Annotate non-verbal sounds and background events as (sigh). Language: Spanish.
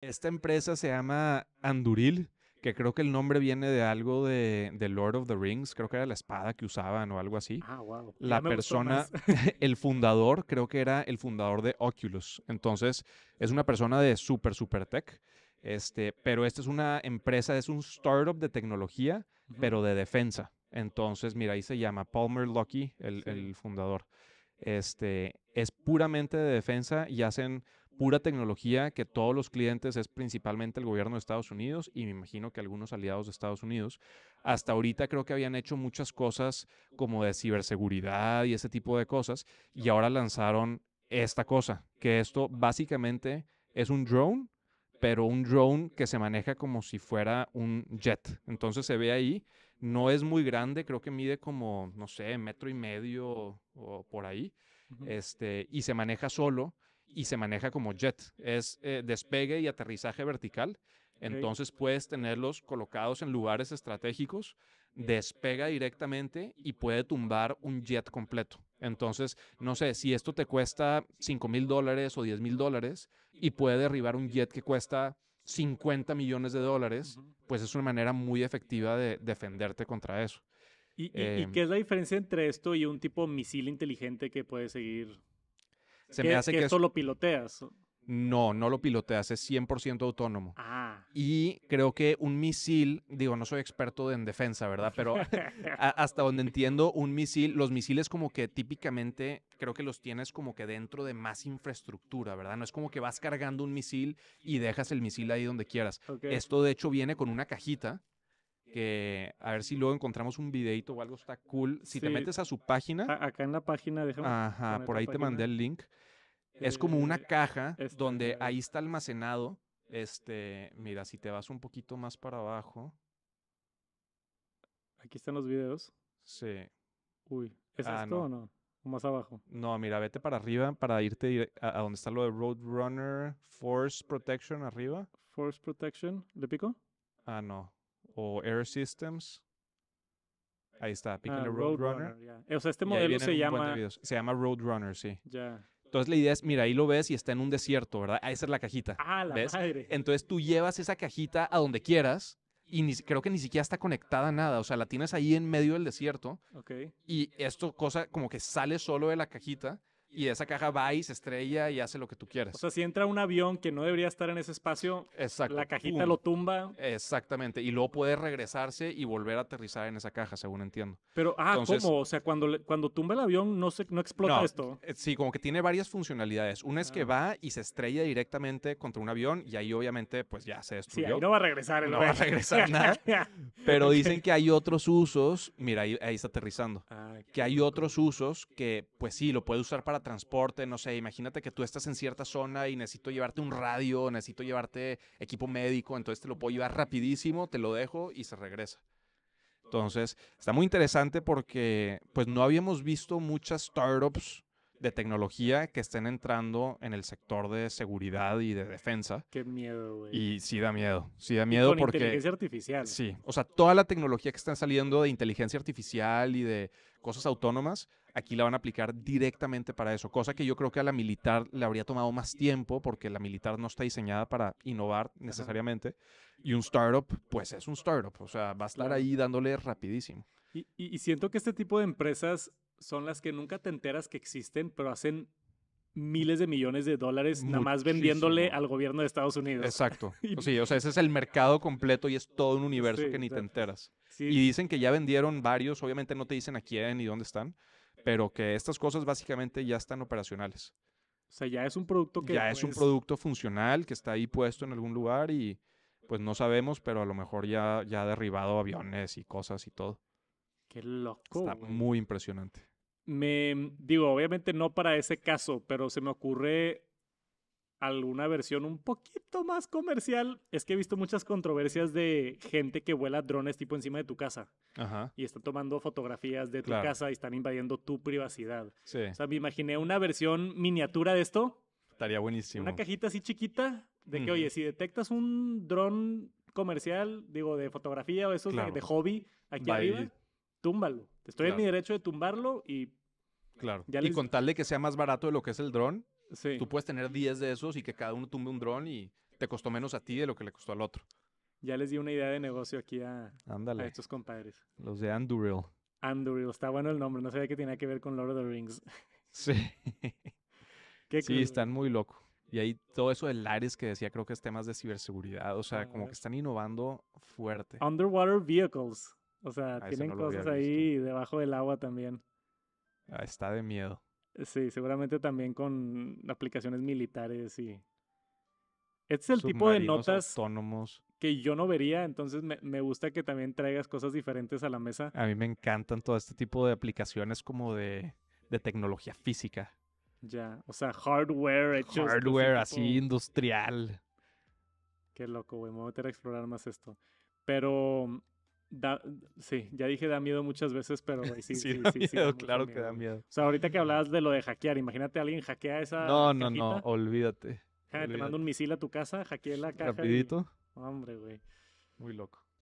Esta empresa se llama Anduril, que creo que el nombre viene de algo de, Lord of the Rings, creo que era la espada que usaban o algo así. Ah, La persona, (laughs) (laughs) el fundador, creo que era el fundador de Oculus. Entonces, es una persona de super, super tech. Este, pero esta es una empresa, es un startup de tecnología, pero de defensa. Entonces, mira, ahí se llama Palmer Lucky, el, fundador. Este, es puramente de defensa y hacen pura tecnología que todos los clientes es principalmente el gobierno de Estados Unidos y me imagino que algunos aliados de Estados Unidos. Hasta ahorita creo que habían hecho muchas cosas como de ciberseguridad y ese tipo de cosas y ahora lanzaron esta cosa, que esto básicamente es un drone, pero un drone que se maneja como si fuera un jet. Entonces se ve ahí, no es muy grande, creo que mide como, no sé, metro y medio o, por ahí, este, y se maneja solo y se maneja como jet. Es eh, despegue y aterrizaje vertical. Entonces puedes tenerlos colocados en lugares estratégicos, despega directamente y puede tumbar un jet completo. Entonces, no sé, si esto te cuesta 5 mil dólares o 10 mil dólares y puede derribar un jet que cuesta 50 millones de dólares, pues es una manera muy efectiva de defenderte contra eso. ¿Y, ¿y em, qué es la diferencia entre esto y un tipo de misil inteligente que puede seguir hace que, esto lo piloteas. No, no lo piloteas, es 100% autónomo. Ah. Y creo que un misil, digo, no soy experto en defensa, ¿verdad? Pero (laughs) (laughs) hasta donde entiendo, un misil, los misiles como que típicamente creo que los tienes como que dentro de más infraestructura, ¿verdad? No es como que vas cargando un misil y dejas el misil ahí donde quieras. Esto de hecho viene con una cajita que a ver si luego encontramos un videito o algo está cool. Si te metes a su página. acá en la página, déjame. Ajá, por ahí te mandé el link. es como una eh, caja donde ahí está almacenado. Este, mira, si te vas un poquito más para abajo. Aquí están los videos. Sí. Uy, ¿es ah, esto o no? más abajo? No, mira, vete para arriba para irte a, a donde está lo de Roadrunner, Force Protection arriba. Force Protection, ¿le pico? Ah, no o Air Systems. Ahí está, Picking ah, Roadrunner. O sea, este modelo se llama... Se llama Roadrunner, sí. Ya. Entonces la idea es, mira, ahí lo ves y está en un desierto, ¿verdad? ahí es la cajita. Ah, la ¿ves? Entonces tú llevas esa cajita a donde quieras y creo que ni siquiera está conectada a nada. O sea, la tienes ahí en medio del desierto. Ok. Y esto, cosa como que sale solo de la cajita y esa caja va y se estrella y hace lo que tú quieras. O sea, si entra un avión que no debería estar en ese espacio, la cajita lo tumba. Exactamente, y luego puede regresarse y volver a aterrizar en esa caja, según entiendo. Pero, ah, ¿cómo? O sea, cuando, cuando tumba el avión no, se, no explota esto. Eh, sí, como que tiene varias funcionalidades. Una es que ah. va y se estrella directamente contra un avión y ahí obviamente pues ya se destruyó. Sí, ahí no va a regresar. El no va a regresar (laughs) nada. Pero dicen que hay otros usos, mira, ahí, está aterrizando, ah, que hay otros usos que pues sí, lo puede usar para transporte, no sé, imagínate que tú estás en cierta zona y necesito llevarte un radio, necesito llevarte equipo médico, entonces te lo puedo llevar rapidísimo, te lo dejo y se regresa. Entonces, está muy interesante porque pues no habíamos visto muchas startups de tecnología que estén entrando en el sector de seguridad y de defensa. Qué miedo, güey. Y sí da miedo, sí da miedo porque... Inteligencia artificial. Sí, o sea, toda la tecnología que está saliendo de inteligencia artificial y de cosas autónomas aquí la van a aplicar directamente para eso, cosa que yo creo que a la militar le habría tomado más tiempo porque la militar no está diseñada para innovar necesariamente y un startup pues es un startup, o sea, va a estar ahí dándole rapidísimo. Y, siento que este tipo de empresas son las que nunca te enteras que existen, pero hacen miles de millones de dólares nada más vendiéndole al gobierno de Estados Unidos. Exacto. sí, (laughs) o sea, ese es el mercado completo y es todo un universo que ni te enteras. Y dicen que ya vendieron varios, obviamente no te dicen a quién y dónde están, pero que estas cosas básicamente ya están operacionales. O sea, ya es un producto que... Ya es un pues, producto funcional que está ahí puesto en algún lugar y pues no sabemos, pero a lo mejor ya, ya ha derribado aviones y cosas y todo. Qué loco. Está muy impresionante. Me digo, obviamente no para ese caso, pero se me ocurre alguna versión un poquito más comercial. Es que he visto muchas controversias de gente que vuela drones tipo encima de tu casa. Ajá. Y están tomando fotografías de tu casa y están invadiendo tu privacidad. O sea, me imaginé una versión miniatura de esto. Estaría buenísimo. Una cajita así chiquita de que, oye, si detectas un dron comercial, digo, de fotografía o eso de, hobby, aquí arriba, túmbalo. Estoy en mi derecho de tumbarlo y... Claro. Y con tal de que sea más barato de lo que es el dron, Tú puedes tener 10 de esos y que cada uno tumbe un dron y te costó menos a ti de lo que le costó al otro. Ya les di una idea de negocio aquí a, a estos compadres. Los de Anduril. Anduril, está bueno el nombre, no sabía que tenía que ver con Lord of the Rings. (laughs) Sí. sí, están muy locos. Y ahí todo eso del Ares que decía, creo que es temas de ciberseguridad. O sea, ah, como que están innovando fuerte. Underwater Vehicles. O sea, ah, tienen cosas ahí debajo del agua también. Ah, está de miedo. Sí, seguramente también con aplicaciones militares y... Este es el tipo de notas que yo no vería, entonces me, gusta que también traigas cosas diferentes a la mesa. A mí me encantan todo este tipo de aplicaciones como de, tecnología física. Ya, o sea, hardware Hardware así industrial. Qué loco, güey, me voy a meter a explorar más esto. Pero Da, sí, ya dije da miedo muchas veces, pero (laughs) sí, sí, sí, claro que da miedo. O sea, ahorita que hablabas de lo de hackear, imagínate a alguien hackea esa. No, no, no, olvídate, Te mando un misil a tu casa, hackea la caja. Rapidito. Hombre, güey. Muy loco.